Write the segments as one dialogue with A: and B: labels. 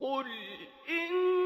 A: قل
B: إن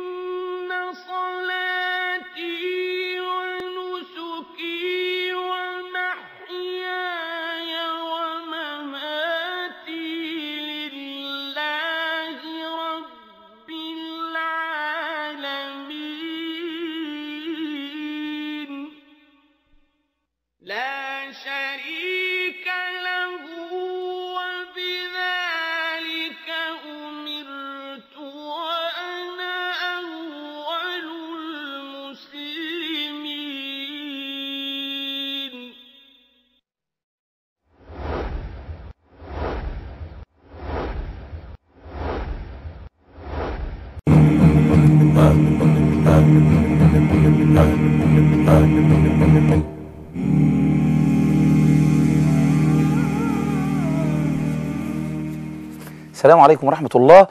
B: السلام عليكم ورحمة الله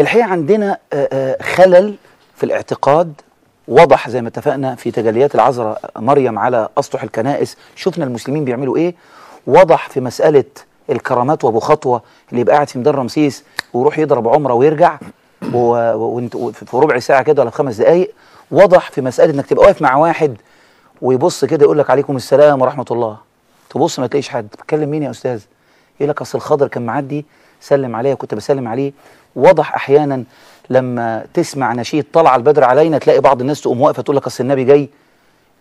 B: الحقيقة عندنا آه، آه، خلل في الاعتقاد وضح زي ما اتفقنا في تجليات العذراء مريم على أسطح الكنائس شفنا المسلمين بيعملوا ايه وضح في مسألة الكرامات وابو خطوة اللي يبقى قاعد في ميدان رمسيس ويروح يضرب عمرة ويرجع و... و... في ربع ساعة كده ولا في خمس دقايق وضح في مساله انك تبقى واقف مع واحد ويبص كده يقول لك عليكم السلام ورحمه الله تبص ما تلاقيش حد بتكلم مين يا استاذ يقول لك اصل الخضر كان معدي سلم عليا كنت بسلم عليه وضح احيانا لما تسمع نشيد طلع البدر علينا تلاقي بعض الناس تقوم واقفه تقول لك اصل النبي جاي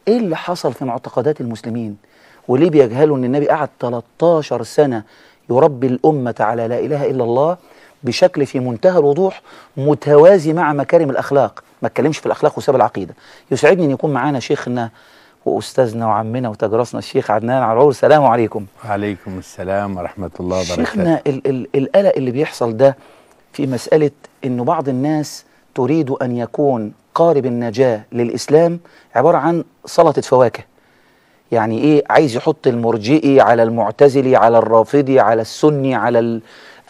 B: ايه اللي حصل في معتقدات المسلمين وليه بيجهلوا ان النبي قعد 13 سنه يربي الامه على لا اله الا الله بشكل في منتهى الوضوح متوازي مع مكارم الاخلاق ما اتكلمش في الاخلاق وساب العقيده يسعدني ان يكون معانا شيخنا واستاذنا وعمنا وتجرسنا الشيخ عدنان عرور السلام
A: عليكم وعليكم السلام ورحمه الله وبركاته شيخنا
B: ال ال القلق اللي بيحصل ده في مساله انه بعض الناس تريد ان يكون قارب النجاه للاسلام عباره عن سلطه فواكه يعني ايه عايز يحط المرجئي على المعتزلي على الرافضي على السني على ال...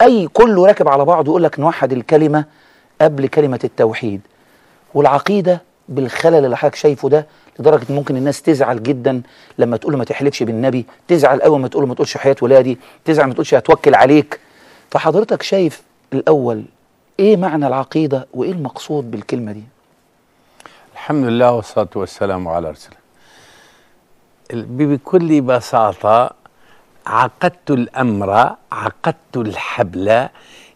B: اي كله راكب على بعضه يقول لك نوحد الكلمه قبل كلمه التوحيد والعقيده بالخلل اللي حضرتك شايفه ده لدرجه ممكن الناس تزعل جدا لما تقول ما تحلفش بالنبي تزعل قوي ما تقول ما تقولش حياه ولادي تزعل ما تقولش هتوكل عليك فحضرتك شايف الاول ايه معنى العقيده وايه المقصود بالكلمه دي
A: الحمد لله والصلاه والسلام على رسول بكل بساطه عقدت الامر عقدت الحبل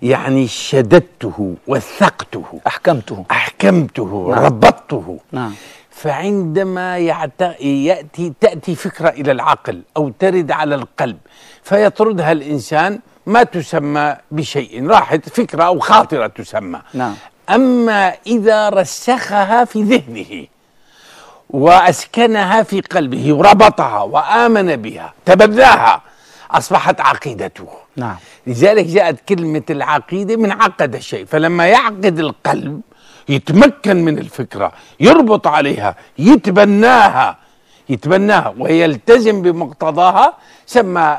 A: يعني شددته وثقته أحكمته أحكمته نعم. ربطته نعم فعندما يعت... يأتي تأتي فكرة إلى العقل أو ترد على القلب فيطردها الإنسان ما تسمى بشيء راحت فكرة أو خاطرة تسمى نعم. أما إذا رسخها في ذهنه وأسكنها في قلبه وربطها وآمن بها تبذاها أصبحت عقيدته نعم لذلك جاءت كلمة العقيدة من عقد الشيء فلما يعقد القلب يتمكن من الفكرة يربط عليها يتبناها يتبناها ويلتزم بمقتضاها سمى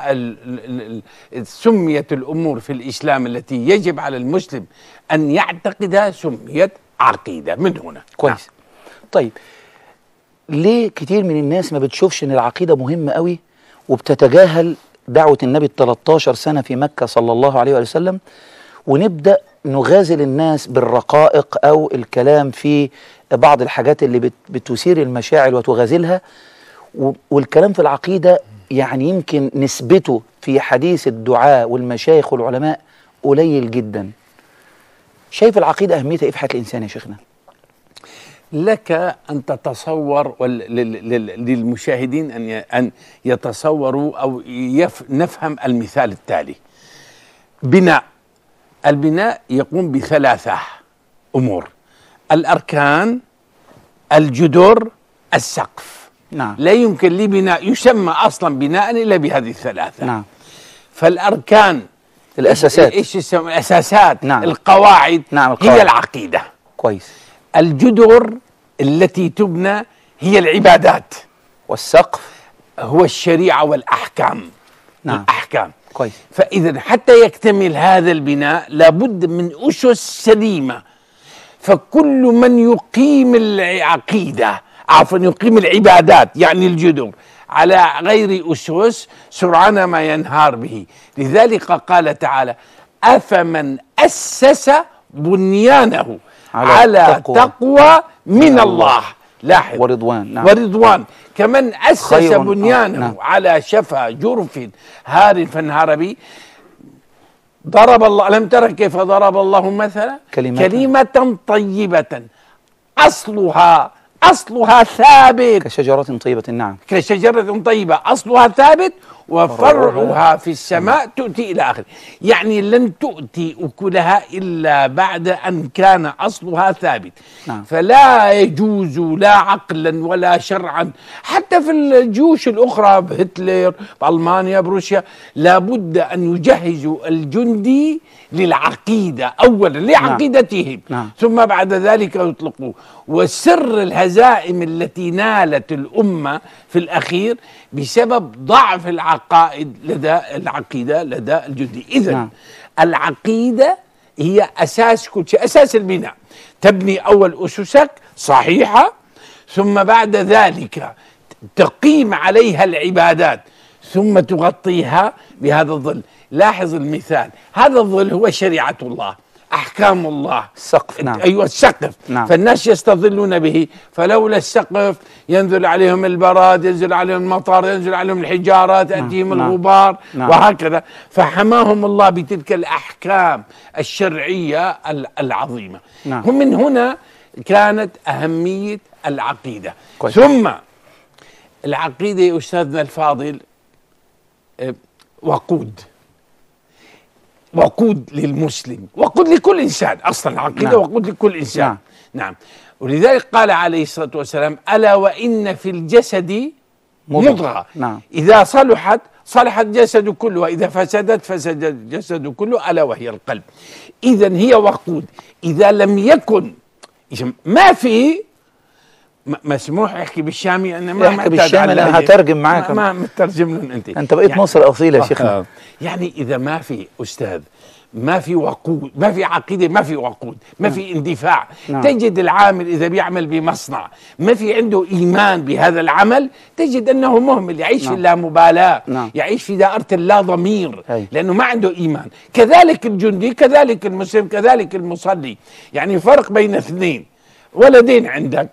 A: سميت الامور في الاسلام التي يجب على المسلم ان يعتقدها سميت عقيده من هنا كويس نعم. طيب
B: ليه كتير من الناس ما بتشوفش ان العقيده مهمه قوي وبتتجاهل دعوة النبي ال 13 سنة في مكة صلى الله عليه وسلم ونبدأ نغازل الناس بالرقائق أو الكلام في بعض الحاجات اللي بتثير المشاعر وتغازلها والكلام في العقيدة يعني يمكن نسبته في حديث الدعاء والمشايخ والعلماء قليل جدا
A: شايف العقيدة أهميتها إيه في حياة الإنسان يا شيخنا؟ لك أن تتصور للمشاهدين أن أن يتصوروا أو نفهم المثال التالي بناء البناء يقوم بثلاثة أمور الأركان الجدر السقف نعم. لا يمكن لي بناء يسمى أصلا بناء إلا بهذه الثلاثة نعم. فالأركان الأساسات إيش الأساسات نعم. القواعد, نعم القواعد هي العقيدة كويس الجدر التي تبنى هي العبادات والسقف هو الشريعة والأحكام نعم الأحكام كويس فإذا حتى يكتمل هذا البناء لابد من أسس سليمة فكل من يقيم العقيدة عفوا يقيم العبادات يعني الجدر على غير أسس سرعان ما ينهار به لذلك قال تعالى أفمن أسس بنيانه على, على تقوى, تقوى من الله, الله. لاحظ ورضوان نعم. ورضوان كمن أسس بنيانه نعم. على شفا جرف هار فانهربي ضرب الله لم ترى كيف ضرب الله مثلا كلمة, كلمة طيبة أصلها أصلها ثابت كشجرة طيبة نعم كشجرة طيبة أصلها ثابت وفرعها في السماء تؤتي إلى آخره يعني لن تؤتي أكلها إلا بعد أن كان أصلها ثابت نعم. فلا يجوز لا عقلا ولا شرعا حتى في الجيوش الأخرى بهتلر بألمانيا بروسيا لابد أن يجهزوا الجندي للعقيدة أولا نعم. لعقيدتهم نعم. ثم بعد ذلك يطلقوه وسر الهزائم التي نالت الأمة في الأخير بسبب ضعف العقيدة العقائد لدى العقيده لدى الجندي اذا نعم. العقيده هي اساس كل شيء اساس البناء تبني اول اسسك صحيحه ثم بعد ذلك تقيم عليها العبادات ثم تغطيها بهذا الظل لاحظ المثال هذا الظل هو شريعه الله احكام الله السقف نعم ايوه السقف نعم فالناس يستظلون به فلولا السقف ينزل عليهم البراد ينزل عليهم المطر ينزل عليهم الحجاره تاتيهم نعم،, نعم الغبار نعم وهكذا فحماهم الله بتلك الاحكام الشرعيه العظيمه نعم من هنا كانت اهميه العقيده كويس. ثم العقيده يا استاذنا الفاضل آه، وقود وقود للمسلم وقود لكل انسان اصلا العقيده نعم. وقود لكل انسان نعم. نعم ولذلك قال عليه الصلاه والسلام الا وان في الجسد مضغه نعم. اذا صلحت صلح الجسد كله وإذا فسدت فسد الجسد كله ألا وهي القلب إذا هي وقود إذا لم يكن ما في مسموح احكي بالشامي انا ما احكي بالشامي انا هترجم معاك ما, مترجم لهم انت انت بقيت يعني مصر اصيل يا آه. شيخنا يعني اذا ما في استاذ ما في وقود ما في عقيده ما في وقود ما نعم. في اندفاع نعم. تجد العامل اذا بيعمل بمصنع ما في عنده ايمان بهذا العمل تجد انه مهمل يعيش نعم. في اللامبالاه نعم. يعيش في دائره اللا ضمير هي. لانه ما عنده ايمان كذلك الجندي كذلك المسلم كذلك المصلي يعني فرق بين اثنين ولدين عندك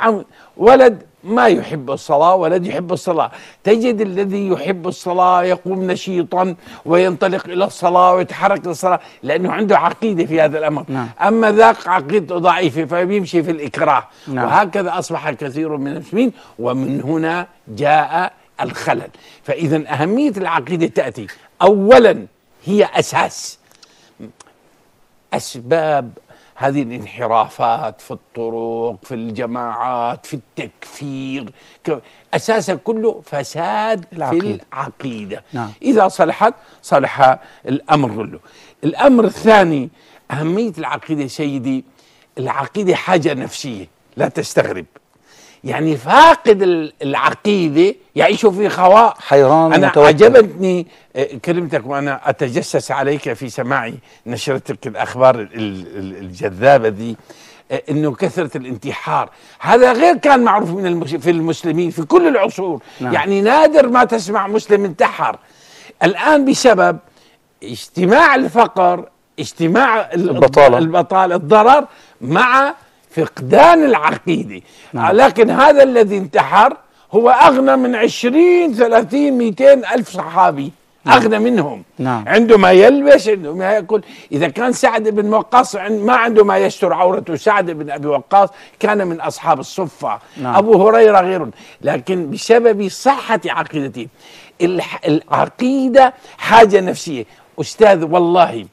A: عن ولد ما يحب الصلاة ولد يحب الصلاة تجد الذي يحب الصلاة يقوم نشيطا وينطلق إلى الصلاة ويتحرك للصلاة لأنه عنده عقيدة في هذا الأمر نعم. أما ذاك عقيدته ضعيفة فبيمشي في الإكراه نعم. وهكذا أصبح كثير من المسلمين ومن هنا جاء الخلل فإذا أهمية العقيدة تأتي أولا هي أساس أسباب هذه الانحرافات في الطرق في الجماعات في التكفير أساسا كله فساد العقيدة. في العقيدة نعم. إذا صلحت صلح الأمر كله الأمر الثاني أهمية العقيدة سيدي العقيدة حاجة نفسية لا تستغرب يعني فاقد العقيده يعيش في خواء
B: حيران انا متوتر.
A: عجبتني آه، كلمتك وانا اتجسس عليك في سماعي نشرتك الاخبار الجذابه دي آه، انه كثره الانتحار هذا غير كان معروف من المش... في المسلمين في كل العصور نعم. يعني نادر ما تسمع مسلم انتحر الان بسبب اجتماع الفقر اجتماع البطاله البطاله الضرر مع فقدان العقيدة نعم. لكن هذا الذي انتحر هو أغنى من 20 30 200 ألف صحابي نعم. أغنى منهم نعم. عنده ما يلبس عنده ما يأكل إذا كان سعد بن وقاص ما عنده ما يستر عورته سعد بن أبي وقاص كان من أصحاب الصفة نعم. أبو هريرة غيرهم لكن بسبب صحة عقيدته العقيدة حاجة نفسية أستاذ والله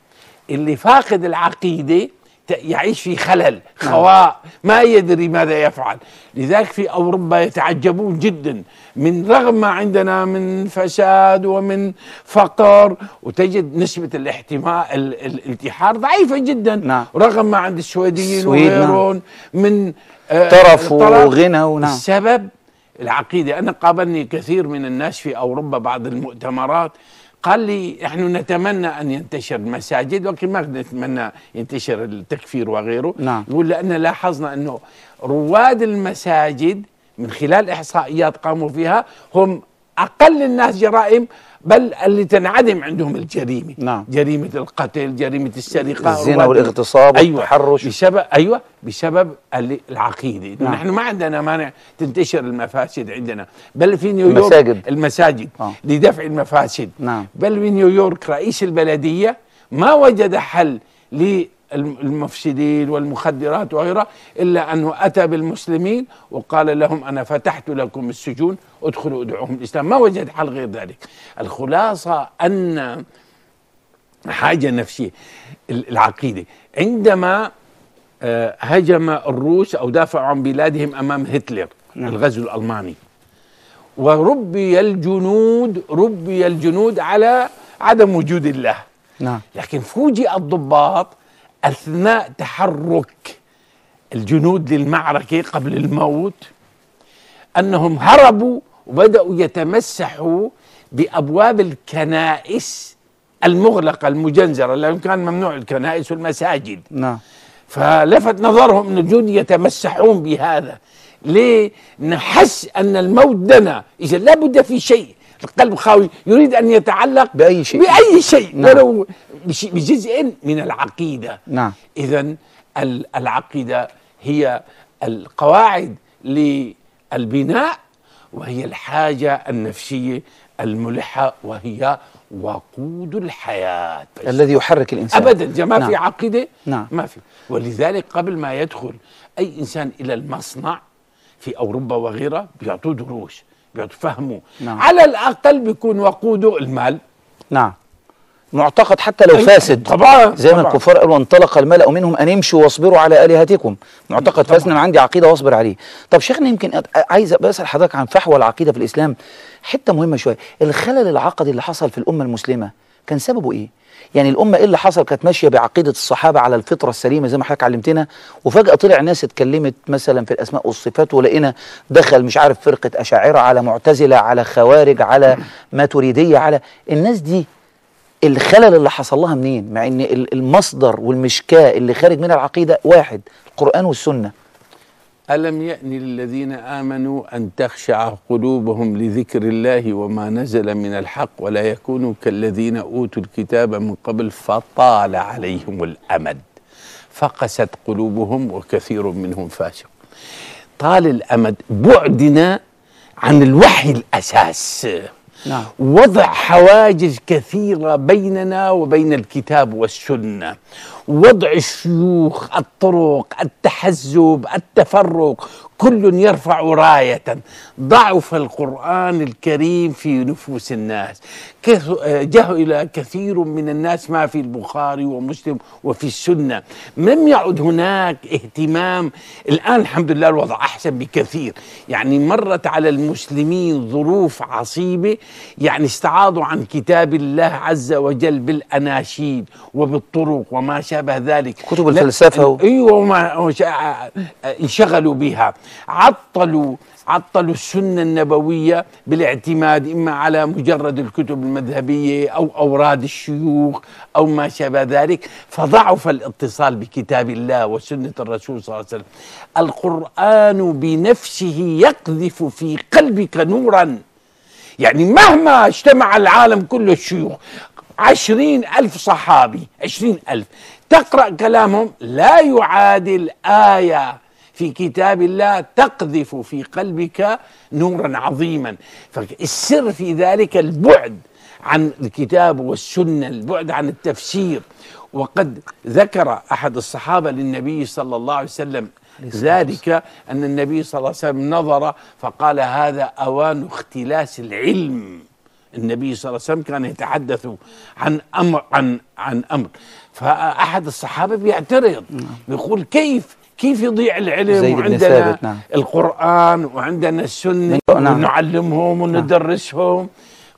A: اللي فاقد العقيدة يعيش في خلل نعم. خواء ما يدري ماذا يفعل لذلك في أوروبا يتعجبون جدا من رغم ما عندنا من فساد ومن فقر وتجد نسبة الاحتماء الانتحار ضعيفة جدا نعم. رغم ما عند السويديين نعم. وغيرهم نعم. من آه، طرف وغنى ونعم السبب العقيدة أنا قابلني كثير من الناس في أوروبا بعض المؤتمرات قال لي نحن نتمنى ان ينتشر المساجد ولكن ما نتمنى ينتشر التكفير وغيره نعم. يقول لان لاحظنا انه رواد المساجد من خلال احصائيات قاموا فيها هم اقل الناس جرائم بل اللي تنعدم عندهم الجريمه نعم. جريمه القتل جريمه السرقه الزنا والاغتصاب أيوة والتحرش بسبب ايوه بسبب العقيده نعم. نحن ما عندنا مانع تنتشر المفاسد عندنا بل في نيويورك المساجد, المساجد آه. لدفع المفاسد نعم. بل في نيويورك رئيس البلديه ما وجد حل المفسدين والمخدرات وغيرها إلا أنه أتى بالمسلمين وقال لهم أنا فتحت لكم السجون ادخلوا ادعوهم الإسلام ما وجد حل غير ذلك الخلاصة أن حاجة نفسية العقيدة عندما آه، هجم الروس أو دافعوا عن بلادهم أمام هتلر نعم. الغزو الألماني وربي الجنود ربي الجنود على عدم وجود الله نعم. لكن فوجئ الضباط اثناء تحرك الجنود للمعركه قبل الموت انهم هربوا وبداوا يتمسحوا بابواب الكنائس المغلقه المجنزره لانه كان ممنوع الكنائس والمساجد نعم فلفت نظرهم ان الجنود يتمسحون بهذا ليه نحس ان الموت دنا اذا لابد في شيء القلب خاوي يريد ان يتعلق باي شيء باي شيء نعم. ولو بجزء من العقيده نعم اذا العقيده هي القواعد للبناء وهي الحاجه النفسيه الملحه وهي وقود الحياه
B: الذي يحرك الانسان ابدا ما نعم. في
A: عقيده نعم. ما في ولذلك قبل ما يدخل اي انسان الى المصنع في اوروبا وغيرها بيعطوه دروس بيتفهموا نعم. على الاقل بيكون وقوده المال نعم معتقد حتى لو إيه. فاسد طبعا زي ما الكفار
B: قالوا انطلق الملأ منهم ان امشوا واصبروا على الهتكم معتقد فاسد انا عندي عقيده واصبر عليه طب شيخنا يمكن عايز اسال حضرتك عن فحوى العقيده في الاسلام حته مهمه شويه الخلل العقدي اللي حصل في الامه المسلمه كان سببه ايه يعني الامه ايه اللي حصل كانت ماشيه بعقيده الصحابه على الفطره السليمه زي ما حضرتك علمتنا وفجاه طلع ناس اتكلمت مثلا في الاسماء والصفات ولقينا دخل مش عارف فرقه اشاعره على معتزله على خوارج على ما تريدية على الناس دي الخلل اللي حصل لها منين مع ان المصدر والمشكاه اللي خارج منها العقيده واحد القران والسنه
A: ألم يأن للذين آمنوا أن تخشع قلوبهم لذكر الله وما نزل من الحق ولا يكونوا كالذين أوتوا الكتاب من قبل فطال عليهم الأمد فقست قلوبهم وكثير منهم فاسق طال الأمد بعدنا عن الوحي الأساس نعم. وضع حواجز كثيرة بيننا وبين الكتاب والسنة وضع الشيوخ الطرق التحزب التفرق كل يرفع راية ضعف القرآن الكريم في نفوس الناس جهل كثير من الناس ما في البخاري ومسلم وفي السنة لم يعد هناك اهتمام الآن الحمد لله الوضع أحسن بكثير يعني مرت على المسلمين ظروف عصيبة يعني استعاضوا عن كتاب الله عز وجل بالأناشيد وبالطرق وما شابه شابه ذلك كتب الفلسفه و... ايوه آه، آه، انشغلوا بها عطلوا عطلوا السنه النبويه بالاعتماد اما على مجرد الكتب المذهبيه او اوراد الشيوخ او ما شابه ذلك فضعف الاتصال بكتاب الله وسنه الرسول صلى الله عليه وسلم القران بنفسه يقذف في قلبك نورا يعني مهما اجتمع العالم كله الشيوخ عشرين ألف صحابي عشرين ألف تقرأ كلامهم لا يعادل آية في كتاب الله تقذف في قلبك نورا عظيما فالسر في ذلك البعد عن الكتاب والسنة البعد عن التفسير وقد ذكر أحد الصحابة للنبي صلى الله عليه وسلم ذلك أن النبي صلى الله عليه وسلم نظر فقال هذا أوان اختلاس العلم النبي صلى الله عليه وسلم كان يتحدث عن امر عن عن امر فاحد الصحابه بيعترض نعم. بيقول كيف كيف يضيع العلم وعندنا نعم. القرآن وعندنا السنة نعم. ونعلمهم نعم. وندرسهم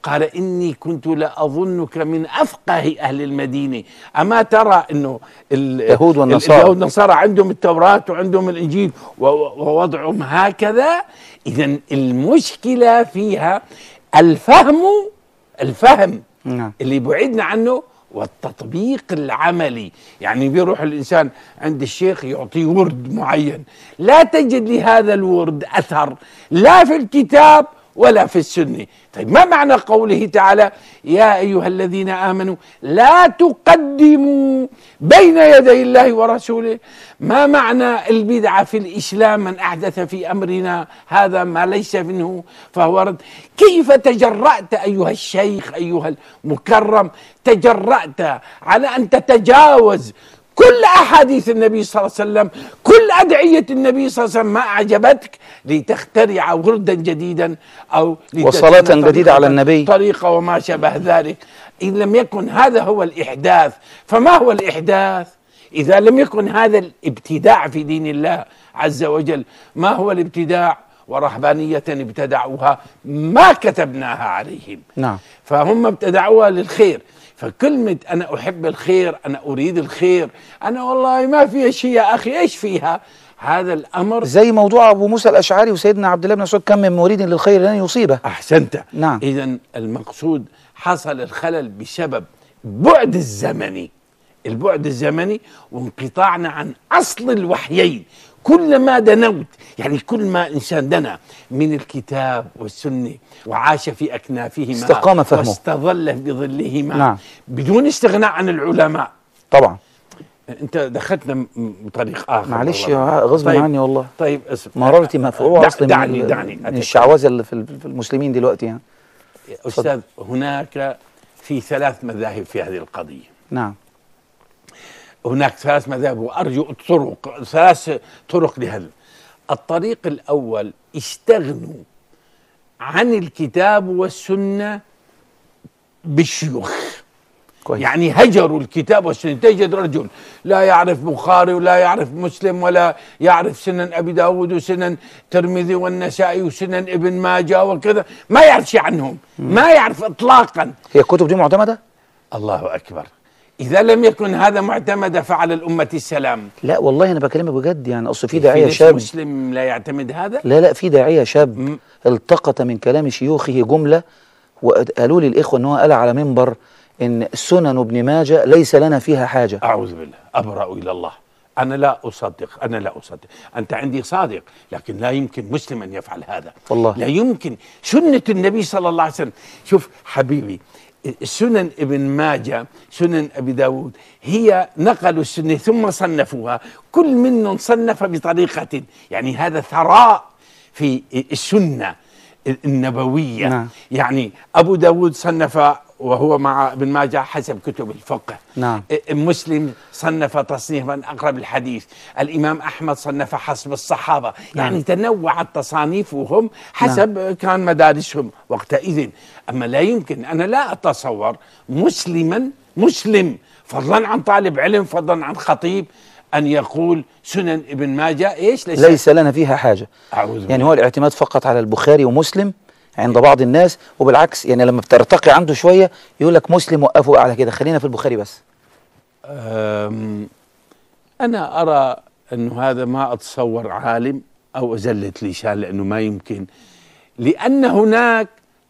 A: قال إني كنت لأظنك من أفقه أهل المدينة أما ترى أنه اليهود والنصارى اليهود والنصارى عندهم التوراة وعندهم الإنجيل ووضعهم هكذا إذا المشكلة فيها الفهم الفهم نعم. اللي بعدنا عنه والتطبيق العملي يعني بيروح الإنسان عند الشيخ يعطيه ورد معين لا تجد لهذا الورد أثر لا في الكتاب ولا في السنة طيب ما معنى قوله تعالى يا أيها الذين آمنوا لا تقدموا بين يدي الله ورسوله ما معنى البدعة في الإسلام من أحدث في أمرنا هذا ما ليس منه فهو رد كيف تجرأت أيها الشيخ أيها المكرم تجرأت على أن تتجاوز كل أحاديث النبي صلى الله عليه وسلم كل أدعية النبي صلى الله عليه وسلم ما أعجبتك لتخترع وردا جديدا أو وصلاة جديدة على النبي طريقة وما شابه ذلك إن لم يكن هذا هو الإحداث فما هو الإحداث إذا لم يكن هذا الابتداع في دين الله عز وجل ما هو الابتداع ورهبانية ابتدعوها ما كتبناها عليهم نعم فهم ابتدعوها للخير فكلمة أنا أحب الخير أنا أريد الخير أنا والله ما في شيء يا أخي إيش فيها هذا الامر زي موضوع ابو موسى الاشعري وسيدنا عبد الله بن مسعود كم من مريد للخير لن يصيبه احسنت نعم اذا المقصود حصل الخلل بسبب بعد الزمني البعد الزمني وانقطاعنا عن اصل الوحيين كلما دنوت يعني كل ما إنسان دنا من الكتاب والسنة وعاش في أكنافهما استقام فهمه واستظل بظلهما نعم. بدون استغناء عن العلماء طبعا انت دخلتنا بطريق اخر معلش غصب طيب عني والله طيب اسف مرارتي مفروعه اصلا دعني دعني من
B: الشعوذه اللي في المسلمين دلوقتي يعني
A: استاذ هناك في ثلاث مذاهب في هذه القضيه نعم هناك ثلاث مذاهب وارجو طرق ثلاث طرق لهذا الطريق الاول استغنوا عن الكتاب والسنه بالشيوخ كويس. يعني هجروا الكتاب والسنه تجد رجل لا يعرف بخاري ولا يعرف مسلم ولا يعرف سنن ابي داود وسنن ترمذي والنسائي وسنن ابن ماجه وكذا ما يعرف شيء عنهم ما يعرف اطلاقا هي
B: الكتب دي معتمده
A: الله اكبر اذا لم يكن هذا معتمدا فعلى الامه السلام
B: لا والله انا بكلمك بجد يعني اصل في داعيه شاب
A: مسلم لا يعتمد هذا لا لا
B: في داعيه شاب التقط من كلام شيوخه جمله وقالوا لي الاخوه ان هو قال على منبر ان سنن ابن ماجه ليس لنا فيها حاجه اعوذ بالله
A: ابرا الى الله أنا لا أصدق أنا لا أصدق أنت عندي صادق لكن لا يمكن مسلم أن يفعل هذا والله لا يمكن سنة النبي صلى الله عليه وسلم شوف حبيبي سنن ابن ماجه سنن أبي داود هي نقلوا السنة ثم صنفوها كل منهم صنف بطريقة يعني هذا ثراء في السنة النبوية نعم. يعني أبو داود صنف وهو مع ابن ماجه حسب كتب الفقه نعم مسلم صنف تصنيفا أقرب الحديث الإمام أحمد صنف حسب الصحابة نعم. يعني تنوعت تصانيفهم حسب نعم. كان مدارسهم وقتئذ أما لا يمكن أنا لا أتصور مسلما مسلم فضلا عن طالب علم فضلا عن خطيب أن يقول سنن ابن ماجه إيش ليس, ليس
B: لنا فيها حاجة أعوذ يعني هو الاعتماد فقط على البخاري ومسلم عند بعض الناس وبالعكس يعني لما بترتقي عنده شويه يقول لك مسلم وقفه على كده خلينا في البخاري بس
A: انا ارى انه هذا ما اتصور عالم او ازلت لسان لانه ما يمكن لان هناك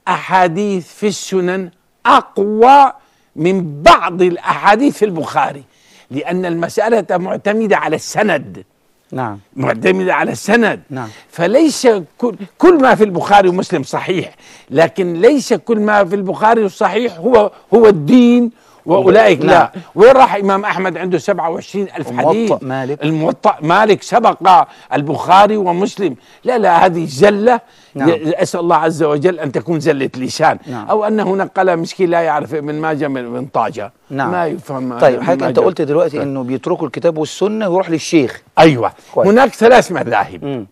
A: احاديث في السنن اقوى من بعض الاحاديث في البخاري لان المساله معتمده على السند نعم معتمدة على السند نعم فليس كل, كل ما في البخاري ومسلم صحيح لكن ليس كل ما في البخاري صحيح هو هو الدين واولئك نعم. لا وين راح امام احمد عنده 27 الف حديث الموطأ مالك الموطأ مالك سبق البخاري ومسلم لا لا هذه زله نعم. اسال الله عز وجل ان تكون زله لسان نعم. او انه نقل مسكين لا يعرف ابن ماجه من ابن طاجه نعم. ما يفهم طيب حضرتك انت قلت دلوقتي انه بيتركوا الكتاب والسنه ويروح للشيخ ايوه كويس. هناك ثلاث مذاهب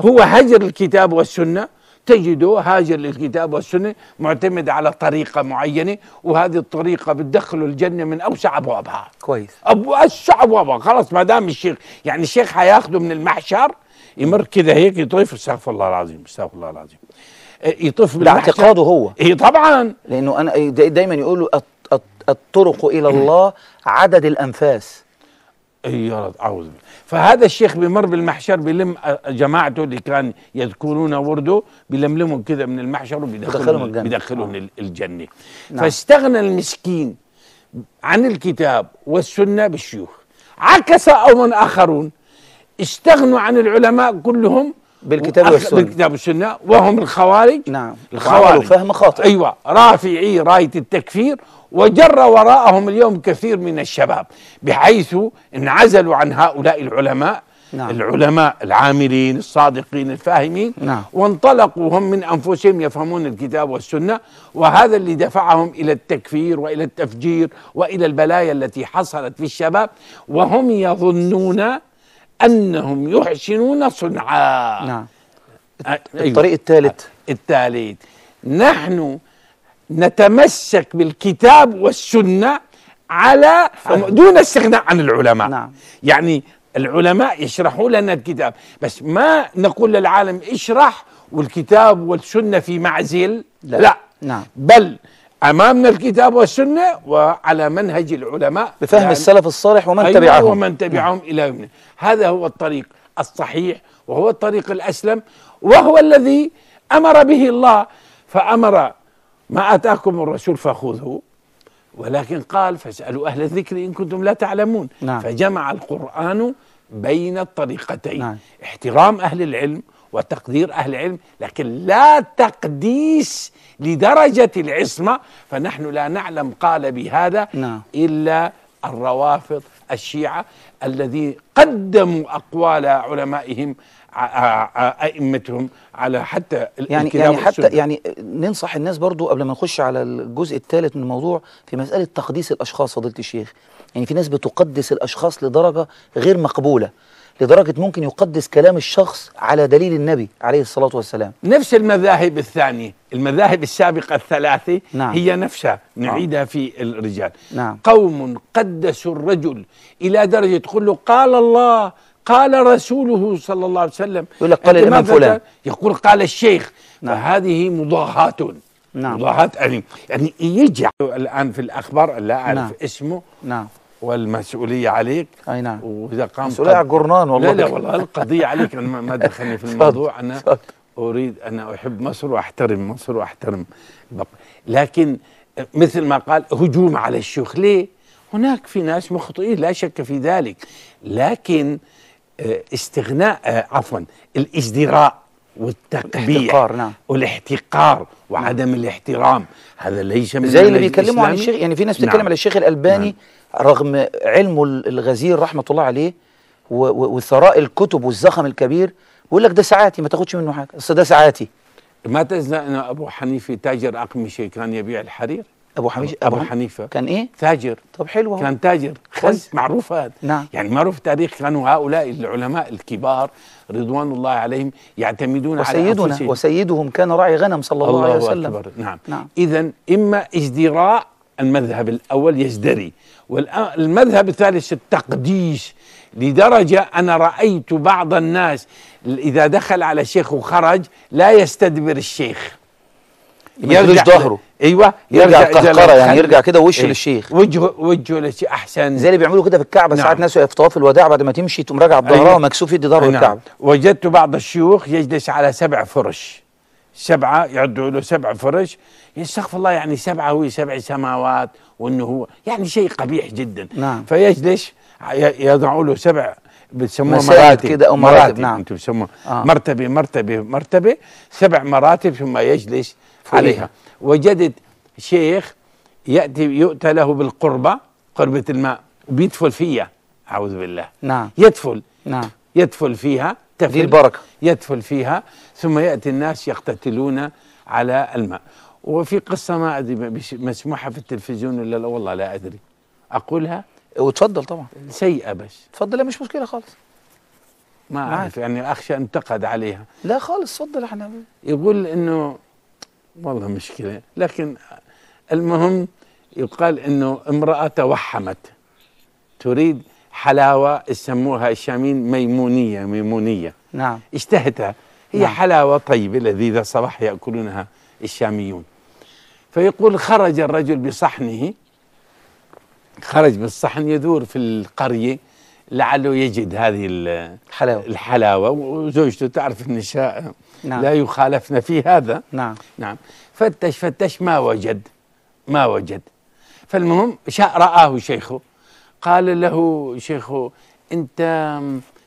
A: هو هجر الكتاب والسنه تجده هاجر للكتاب والسنة معتمد على طريقة معينة وهذه الطريقة بتدخله الجنة من أوسع أبوابها كويس أبو أوسع أبوابها خلاص ما دام الشيخ يعني الشيخ هياخده من المحشر يمر كده هيك يطيف استغفر الله العظيم استغفر الله العظيم آه، يطيف باعتقاده هو إيه طبعا لأنه أنا إيه، دايما يقولوا الطرق إلى الله عدد الأنفاس اي يا رب أعوذ بالله فهذا الشيخ بمر بالمحشر بلم آه، جماعته اللي كان يذكرون ورده بلملمهم كذا من المحشر وبيدخلهم بيدخلهم آه. الجنه نعم. فاستغنى المسكين عن الكتاب والسنه بالشيوخ عكس من اخرون استغنوا عن العلماء كلهم بالكتاب والسنه بالكتاب والسنه وهم الخوارج نعم الخوارج فهم خاطئ ايوه رافعي رايه التكفير وجر وراءهم اليوم كثير من الشباب بحيث انعزلوا عن هؤلاء العلماء نعم. العلماء العاملين الصادقين الفاهمين نعم. وانطلقوا هم من انفسهم يفهمون الكتاب والسنه وهذا اللي دفعهم الى التكفير والى التفجير والى البلايا التي حصلت في الشباب وهم يظنون أنهم يحسنون صنعا نعم الطريق أيوة. الثالث الثالث نحن نتمسك بالكتاب والسنة على أه. دون استغناء عن العلماء نعم. يعني العلماء يشرحوا لنا الكتاب بس ما نقول للعالم اشرح والكتاب والسنة في معزل لا, لا. نعم. بل امامنا الكتاب والسنه وعلى منهج العلماء بفهم يعني السلف الصالح ومن أيوة تبعهم ومن تبعهم الى يومنا هذا هو الطريق الصحيح وهو الطريق الاسلم وهو الذي امر به الله فامر ما اتاكم الرسول فخذوه ولكن قال فاسالوا اهل الذكر ان كنتم لا تعلمون نعم. فجمع القران بين الطريقتين نعم. احترام اهل العلم وتقدير أهل العلم لكن لا تقديس لدرجة العصمة فنحن لا نعلم قال بهذا نعم. إلا الروافض الشيعة الذي قدموا أقوال علمائهم ائمتهم على حتى يعني يعني حتى
B: يعني ننصح الناس برضو قبل ما نخش على الجزء الثالث من الموضوع في مساله تقديس الاشخاص فضيله الشيخ يعني في ناس بتقدس الاشخاص لدرجه غير مقبوله لدرجة ممكن يقدس كلام الشخص على دليل النبي عليه الصلاة والسلام
A: نفس المذاهب الثانية المذاهب السابقة الثلاثة نعم. هي نفسها نعم. نعيدها نعم. في الرجال نعم. قوم قدسوا الرجل إلى درجة تقول له قال الله قال رسوله صلى الله عليه وسلم يقول لك قال الإمام فلان يقول قال الشيخ نعم. فهذه مضاهاة نعم مضاهاة يعني يجعل الآن في الأخبار لا أعرف نعم. اسمه نعم والمسؤوليه عليك اي نعم واذا قام مسؤوليه على جرنان والله لا لا والله القضيه عليك انا ما دخلني في الموضوع انا اريد انا احب مصر واحترم مصر واحترم لكن مثل ما قال هجوم على الشيوخ ليه؟ هناك في ناس مخطئين لا شك في ذلك لكن آه، استغناء آه، عفوا الازدراء والتقبيح الاحتقار نعم والاحتقار وعدم الاحترام هذا ليس من زي اللي بيتكلموا عن الشيخ يعني في ناس نعم. بتتكلم نعم. على
B: الشيخ الالباني نعم. رغم علمه الغزير رحمه الله عليه وثراء الكتب والزخم الكبير بيقول لك ده ساعاتي ما تاخدش منه حاجه اصل
A: ده ساعاتي ما تزن ان ابو حنيفه تاجر اقمشه كان يبيع الحرير ابو حنيفه أبو, ابو حنيفه كان ايه تاجر طب حلو كان تاجر خز معروف هذا نعم. يعني معروف تاريخ كانوا هؤلاء العلماء الكبار رضوان الله عليهم يعتمدون وسيدنا على
B: وسيدهم كان راعي غنم صلى الله, الله عليه وسلم أكبر. نعم, نعم.
A: اذا اما ازدراء المذهب الأول يزدري والمذهب الثالث التقديس لدرجة أنا رأيت بعض الناس إذا دخل على شيخ وخرج لا يستدبر الشيخ
B: يرجع ظهره ايوه
A: يرجع, يرجع قهقره يعني يرجع كده وشه إيه؟ للشيخ وجهه وجهه للشيخ احسن زي اللي بيعملوا كده في الكعبه نعم. ساعات ناس في طواف الوداع بعد ما تمشي تقوم راجع بظهرها أيوة. ومكسوف يدي ظهره أيوة، نعم. الكعبه وجدت بعض الشيوخ يجلس على سبع فرش سبعة يعدوا له سبع فرش يستغفر الله يعني سبعة هو سبع سماوات وأنه هو يعني شيء قبيح جدا نعم فيجلس يضعوا له سبع بتسموه مراتب كده او مراتب, مراتب نعم انتم بسموه آه. مرتبه مرتبه مرتبه سبع مراتب ثم يجلس عليها وجدت شيخ ياتي يؤتى له بالقربه قربه الماء وبيدفل فيها اعوذ بالله نعم يدفل نعم يدفل فيها تفل البركة يدفل فيها ثم يأتي الناس يقتتلون على الماء وفي قصة ما أدري مسموحة في التلفزيون ولا لا والله لا أدري أقولها وتفضل طبعا سيئة بس تفضل مش مشكلة خالص ما أعرف يعني أخشى أنتقد عليها
B: لا خالص تفضل احنا
A: يقول إنه والله مشكلة لكن المهم يقال إنه امرأة توحمت تريد حلاوه يسموها الشاميين ميمونيه ميمونيه نعم اشتهتها هي نعم. حلاوه طيبه لذيذه صباح ياكلونها الشاميون فيقول خرج الرجل بصحنه خرج بالصحن يدور في القريه لعله يجد هذه الحلاوه الحلاوه وزوجته تعرف النساء نعم. لا يخالفن في هذا نعم نعم فتش فتش ما وجد ما وجد فالمهم شاء رآه شيخه قال له شيخه أنت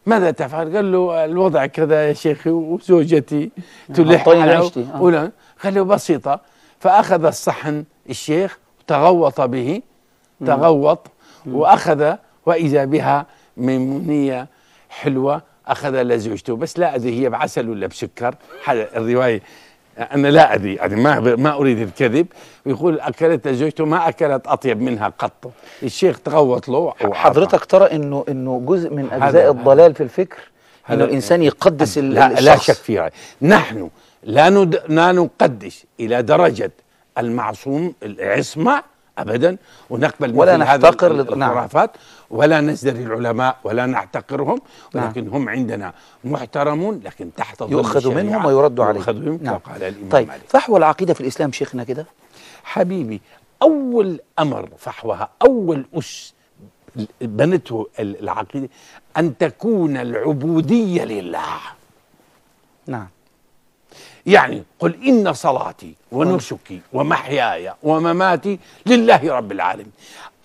A: ماذا تفعل؟ قال له الوضع كذا يا شيخي وزوجتي آه، تلح على آه. قال له بسيطة فأخذ الصحن الشيخ تغوط به تغوط وأخذ وإذا بها ميمونية حلوة أخذ لزوجته بس لا أدري هي بعسل ولا بسكر الرواية انا لا ادري يعني ما ما اريد الكذب يقول اكلت زوجته ما اكلت اطيب منها قط الشيخ تغوط له حضرتك ترى انه انه جزء من اجزاء
B: الضلال في الفكر
A: انه الانسان يقدس لا, الشخص. لا شك فيها نحن لا لا نقدس الى درجه المعصوم العصمه ابدا ونقبل ولا نحتقر الخرافات نعم. ولا نزدري العلماء ولا نحتقرهم نعم. ولكن نعم. هم عندنا محترمون لكن تحت يؤخذ منهم ويرد عليهم يؤخذ منهم نعم. قال الامام طيب علي. فحوى العقيده في الاسلام شيخنا كده حبيبي اول امر فحوها اول اس بنته العقيده ان تكون العبوديه لله نعم يعني قل إن صلاتي ونسكي ومحياي ومماتي لله رب العالمين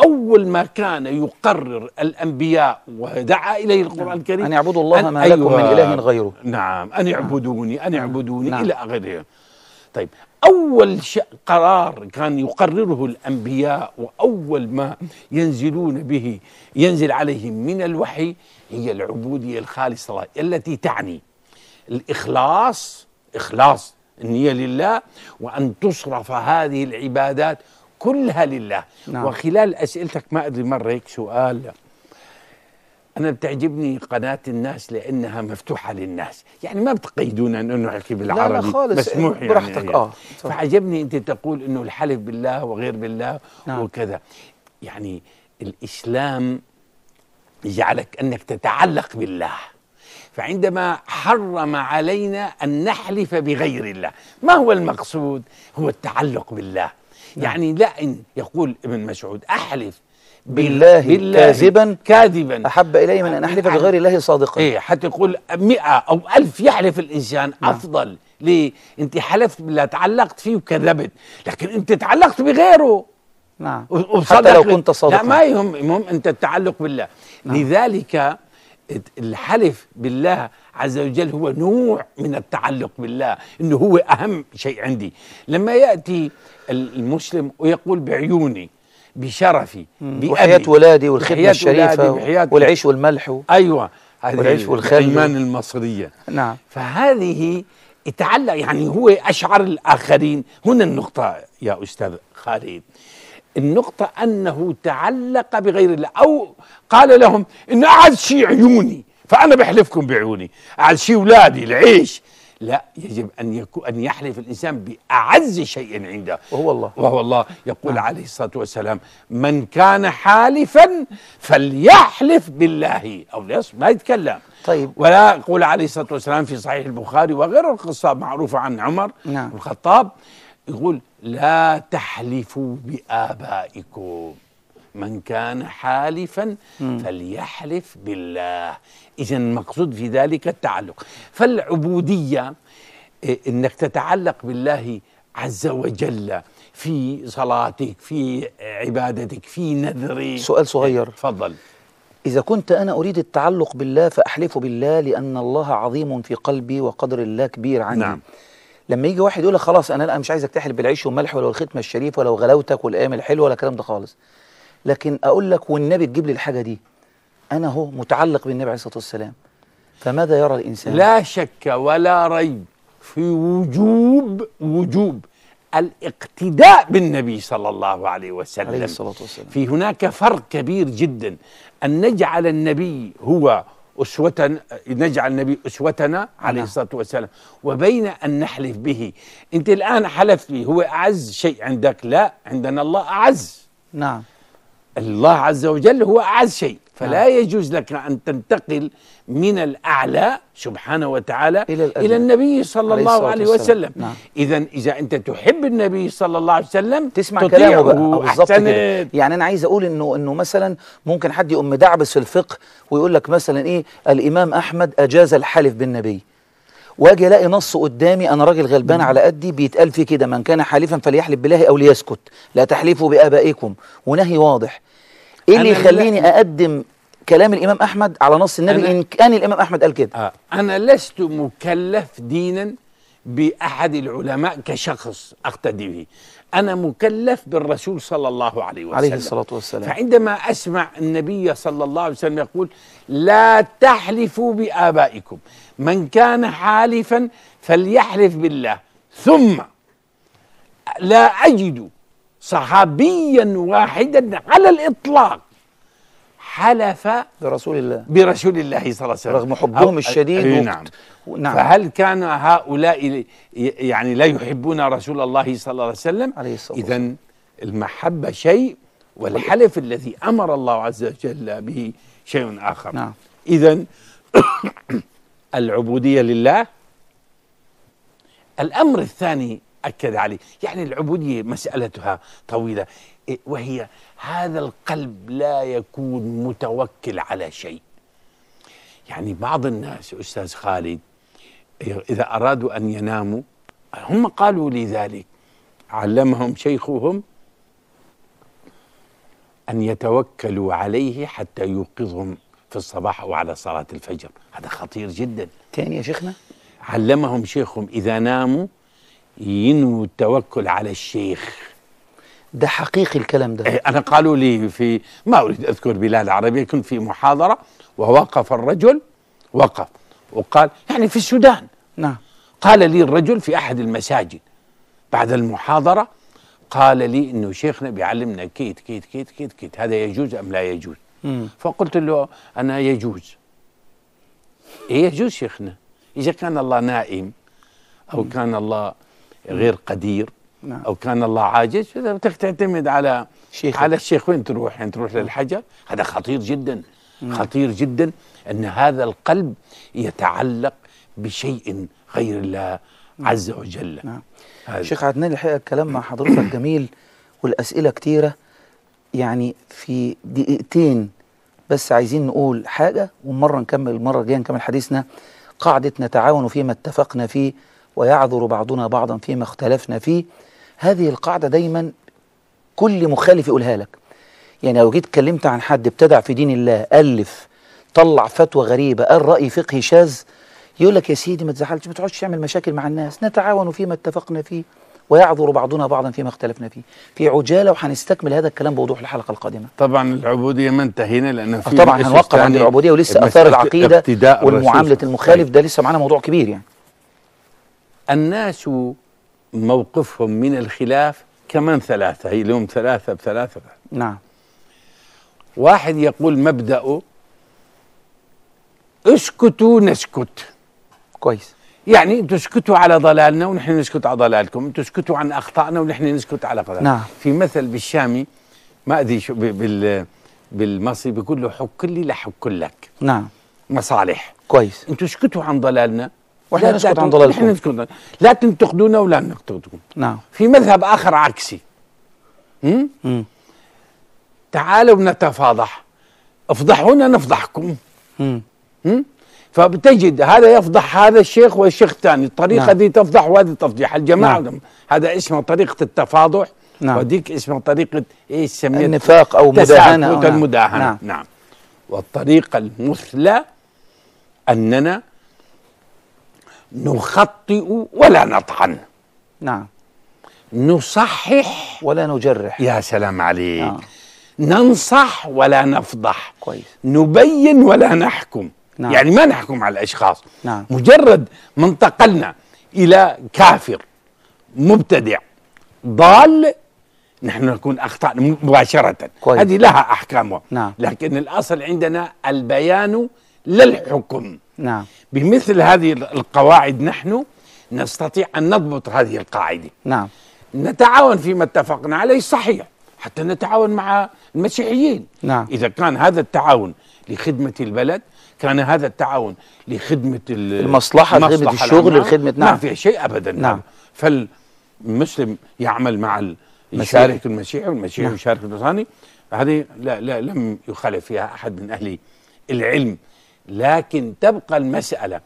A: أول ما كان يقرر الأنبياء ودعا إليه القرآن نعم. الكريم أن يعبدوا الله أن ما أيوة لكم من إله غيره نعم أن يعبدوني أن نعم. يعبدوني نعم. إلى غيره طيب أول قرار كان يقرره الأنبياء وأول ما ينزلون به ينزل عليهم من الوحي هي العبودية الخالصة التي تعني الإخلاص إخلاص النية لله وأن تصرف هذه العبادات كلها لله نعم. وخلال أسئلتك ما أدري مرة هيك سؤال أنا بتعجبني قناة الناس لأنها مفتوحة للناس يعني ما بتقيدونا أنه نحكي بالعربي لا لا خالص مسموح يعني براحتك يعني. آه فعجبني أنت تقول أنه الحلف بالله وغير بالله نعم. وكذا يعني الإسلام يجعلك أنك تتعلق بالله فعندما حرم علينا أن نحلف بغير الله ما هو المقصود هو التعلق بالله نعم. يعني لا إن يقول ابن مسعود أحلف بالله, بالله كاذبا كاذبا أحب إلي من أن أحلف بغير الله صادقا إيه حتى يقول مئة أو ألف يحلف الإنسان نعم. أفضل ليه أنت حلفت بالله تعلقت فيه وكذبت لكن أنت تعلقت بغيره نعم حتى لو كنت صادقا لا ما يهم المهم أنت التعلق بالله نعم. لذلك الحلف بالله عز وجل هو نوع من التعلق بالله انه هو اهم شيء عندي لما ياتي المسلم ويقول بعيوني بشرفي بحياة ولادي والخدمة الشريفة والعيش والملح أيوة والعيش والخل والإيمان المصرية نعم فهذه يتعلق يعني هو أشعر الآخرين هنا النقطة يا أستاذ خالد النقطة أنه تعلق بغير الله أو قال لهم إن أعز شيء عيوني فأنا بحلفكم بعيوني أعز شيء أولادي العيش لا يجب أن يكون أن يحلف الإنسان بأعز شيء عنده وهو الله وهو الله يقول نعم. عليه الصلاة والسلام من كان حالفا فليحلف بالله أو ما يتكلم طيب ولا يقول عليه الصلاة والسلام في صحيح البخاري وغير القصة معروفة عن عمر نعم الخطاب يقول لا تحلفوا بآبائكم من كان حالفا فليحلف بالله إذا المقصود في ذلك التعلق فالعبودية إيه، إنك تتعلق بالله عز وجل في صلاتك في عبادتك في نذرك سؤال صغير إيه، تفضل
B: إذا كنت أنا أريد التعلق بالله فأحلف بالله لأن الله عظيم في قلبي وقدر الله كبير عني نعم لما يجي واحد يقول لك خلاص انا لا مش عايزك تحلف بالعيش والملح ولا الختمه الشريفه ولا غلاوتك والايام الحلوه ولا الكلام ده خالص لكن اقول لك والنبي تجيب لي الحاجه دي انا هو متعلق بالنبي عليه الصلاه والسلام فماذا يرى الانسان
A: لا شك ولا ريب في وجوب وجوب الاقتداء بالنبي صلى الله عليه وسلم عليه الصلاة والسلام في هناك فرق كبير جدا أن نجعل النبي هو أسوة نجعل النبي أسوتنا عليه نعم. الصلاة والسلام وبين أن نحلف به أنت الآن حلفت به هو أعز شيء عندك لا عندنا الله أعز نعم الله عز وجل هو أعز شيء فلا نعم. يجوز لك أن تنتقل من الأعلى سبحانه وتعالى إلى, الأدنى. إلى النبي صلى عليه الله عليه وسلم نعم. إذا إذا أنت تحب النبي صلى الله عليه وسلم تسمع كلامه بقى آه، بالظبط كده
B: يعني أنا عايز أقول إنه إنه مثلا ممكن حد يقوم مدعبس في الفقه ويقول لك مثلا إيه الإمام أحمد أجاز الحلف بالنبي واجي الاقي نص قدامي انا راجل غلبان نعم. على قدي بيتقال فيه كده من كان حالفا فليحلف بالله او ليسكت لا تحلفوا بابائكم ونهي واضح ايه اللي يخليني اقدم كلام الامام احمد على
A: نص النبي ان كان الامام احمد قال كده آه. انا لست مكلف دينا باحد العلماء كشخص اقتدي به انا مكلف بالرسول صلى الله عليه وسلم عليه الصلاه والسلام فعندما اسمع النبي صلى الله عليه وسلم يقول لا تحلفوا بابائكم من كان حالفا فليحلف بالله ثم لا اجد صحابيا واحدا على الإطلاق حلف برسول الله برسول الله صلى الله عليه وسلم رغم حبهم الشديد وقت نعم. نعم فهل كان هؤلاء يعني لا يحبون رسول الله صلى الله عليه وسلم إذا المحبة شيء والحلف الذي أمر الله عز وجل به شيء آخر نعم. إذا العبودية لله الأمر الثاني أكد عليه يعني العبودية مسألتها طويلة إيه، وهي هذا القلب لا يكون متوكل على شيء يعني بعض الناس أستاذ خالد إذا أرادوا أن يناموا هم قالوا لي ذلك علمهم شيخهم أن يتوكلوا عليه حتى يوقظهم في الصباح أو على صلاة الفجر هذا خطير جدا تاني يا شيخنا علمهم شيخهم إذا ناموا ينوي التوكل على الشيخ
B: ده حقيقي الكلام
A: ده إيه، أنا قالوا لي في ما أريد أذكر بلاد عربية كنت في محاضرة ووقف الرجل وقف وقال يعني في السودان نعم قال لي الرجل في أحد المساجد بعد المحاضرة قال لي انه شيخنا بيعلمنا كيت كيت كيت كيت كيت هذا يجوز ام لا يجوز مم. فقلت له انا يجوز إيه يجوز شيخنا اذا كان الله نائم او مم. كان الله غير قدير نعم. او كان الله عاجز تعتمد على شيخ على الشيخ وين تروح؟ يعني تروح نعم. للحجر هذا خطير جدا نعم. خطير جدا ان هذا القلب يتعلق بشيء غير الله نعم.
B: عز وجل نعم. شيخ عدنان الحقيقه الكلام مع حضرتك جميل والاسئله كثيره يعني في دقيقتين بس عايزين نقول حاجه ومره نكمل المره الجايه نكمل حديثنا قاعده نتعاون فيما اتفقنا فيه ويعذر بعضنا بعضا فيما اختلفنا فيه هذه القاعدة دايما كل مخالف يقولها لك يعني لو جيت اتكلمت عن حد ابتدع في دين الله ألف طلع فتوى غريبة قال رأي فقهي شاذ يقول لك يا سيدي ما تزعلش ما تقعدش تعمل مشاكل مع الناس نتعاون فيما اتفقنا فيه ويعذر بعضنا بعضا فيما اختلفنا فيه في عجاله وهنستكمل
A: هذا الكلام بوضوح الحلقه القادمه طبعا العبوديه ما انتهينا لان في طبعا هنوقف عند العبوديه ولسه اثار العقيده والمعامله المخالف ده لسه معانا موضوع كبير يعني الناس موقفهم من الخلاف كمان ثلاثة هي لهم ثلاثة بثلاثة نعم واحد يقول مبدأه اسكتوا نسكت كويس يعني انتم اسكتوا على ضلالنا ونحن نسكت على ضلالكم انتم اسكتوا عن اخطائنا ونحن نسكت على قضاء نعم في مثل بالشامي ما ادري شو بال بالمصري بيقول له حك لي لحك لك نعم مصالح كويس انتم اسكتوا عن ضلالنا واحنا نسكت عن ضلالكم احنا نسكت لا تنتقدونا ولا ننتقدكم نعم في مذهب اخر عكسي م? م. تعالوا نتفاضح افضحونا نفضحكم م. م? فبتجد هذا يفضح هذا الشيخ والشيخ الثاني الطريقه نعم. دي تفضح وهذه تفضح الجماعه نعم. هذا اسمه طريقه التفاضح نعم. وديك اسمها طريقه ايش سميت النفاق او مداهنه نعم. المداهنه نعم. نعم والطريقه المثلى اننا نخطئ ولا نطعن نعم نصحح ولا نجرح يا سلام عليك نعم. ننصح ولا نفضح كويس. نبين ولا نحكم نعم. يعني ما نحكم على الأشخاص نعم. مجرد ما انتقلنا إلى كافر مبتدع ضال نحن نكون أخطأنا مباشرة كويس. هذه لها أحكامها نعم. لكن الأصل عندنا البيان للحكم نعم بمثل هذه القواعد نحن نستطيع أن نضبط هذه القاعدة نعم نتعاون فيما اتفقنا عليه صحيح حتى نتعاون مع المسيحيين نعم. إذا كان هذا التعاون لخدمة البلد كان هذا التعاون لخدمة المصلحة, المصلحة الشغل لخدمة نعم ما في شيء أبدا نعم, نعم. فالمسلم يعمل مع يشارك المسيحي والمسيحي نعم. يشارك النصراني هذه لا لا لم يخالف فيها أحد من أهل العلم لكن تبقى المسألة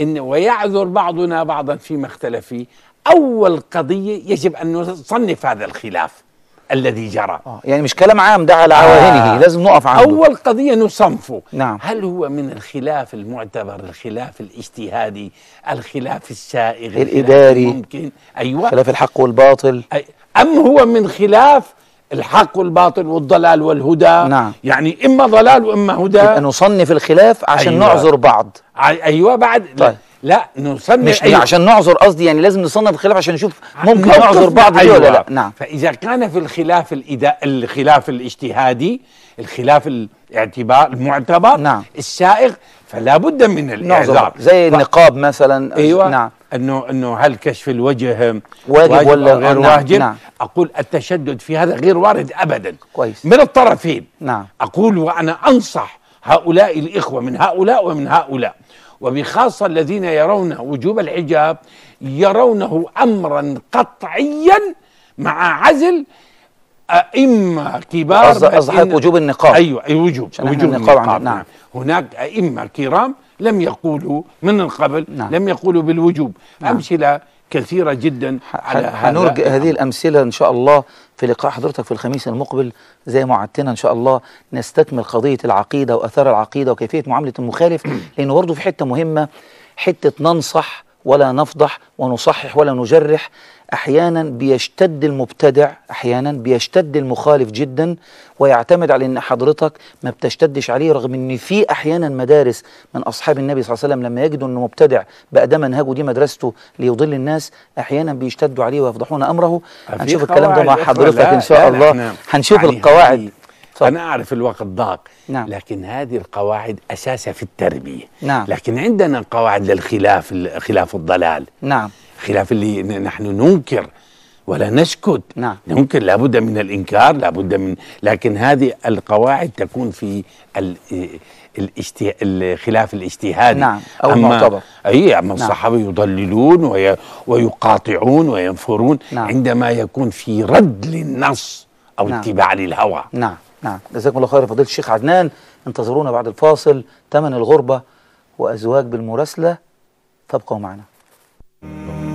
A: إن ويعذر بعضنا بعضا فيما اختلف فيه أول قضية يجب أن نصنف هذا الخلاف الذي جرى آه
B: يعني مش كلام عام ده على عواهنه آه لازم نقف عنده أول قضية نصنفه نعم
A: هل هو من الخلاف المعتبر الخلاف الاجتهادي الخلاف السائغ الإداري ممكن أيوة خلاف الحق والباطل أم هو من خلاف الحق والباطل والضلال والهدى نعم. يعني إما ضلال وإما هدى نصنف الخلاف عشان أيوة. نعذر بعض أيوة بعد طيب. لا نصنف مش أيوة. عشان نعذر قصدي يعني لازم نصنف الخلاف عشان نشوف ممكن نعذر بعض أيوة. ولا لا نعم. فإذا كان في الخلاف الإدا... الخلاف الاجتهادي الخلاف ال... اعتبار المعتبر نعم. السائق فلا بد من نعم، الاعذار زي ف... النقاب مثلا ايوه نعم انه انه هل كشف الوجه واجب, واجب ولا غير نعم. واجب نعم. اقول التشدد في هذا غير وارد ابدا كويس من الطرفين نعم اقول وانا انصح هؤلاء الاخوه من هؤلاء ومن هؤلاء وبخاصه الذين يرون وجوب الحجاب يرونه امرا قطعيا مع عزل أئمة كبار قصد حضرتك وجوب النقاب أيوة وجوب وجوب النقاب نعم هناك أئمة كرام لم يقولوا من قبل نعم. لم يقولوا بالوجوب نعم. أمثلة كثيرة جدا على هنرجع هذه
B: نعم. الأمثلة إن شاء الله في لقاء حضرتك في الخميس المقبل زي ما وعدتنا إن شاء الله نستكمل قضية العقيدة وأثار العقيدة وكيفية معاملة المخالف لأنه برضه في حتة مهمة حتة ننصح ولا نفضح ونصحح ولا نجرح احيانا بيشتد المبتدع احيانا بيشتد المخالف جدا ويعتمد على ان حضرتك ما بتشتدش عليه رغم ان في احيانا مدارس من اصحاب النبي صلى الله عليه وسلم لما يجدوا انه مبتدع بقى ده منهجه دي مدرسته ليضل الناس احيانا بيشتدوا عليه ويفضحون امره هنشوف الكلام ده مع حضرتك لا ان شاء لا الله هنشوف القواعد
A: صح. أنا أعرف الوقت ضاق نعم. لكن هذه القواعد أساسها في التربية نعم. لكن عندنا قواعد للخلاف خلاف الضلال نعم خلاف اللي نحن ننكر ولا نسكت نعم. ننكر لابد من الإنكار لابد من لكن هذه القواعد تكون في ال... الاجتي... الخلاف الاجتهادي نعم أو أما المعتبر أي أما نعم. الصحابة يضللون وي... ويقاطعون وينفرون نعم. عندما يكون في رد للنص أو نعم. اتباع للهوى
B: نعم نعم جزاكم الله خير فضيله الشيخ عدنان انتظرونا بعد الفاصل ثمن الغربه وازواج بالمراسله فابقوا معنا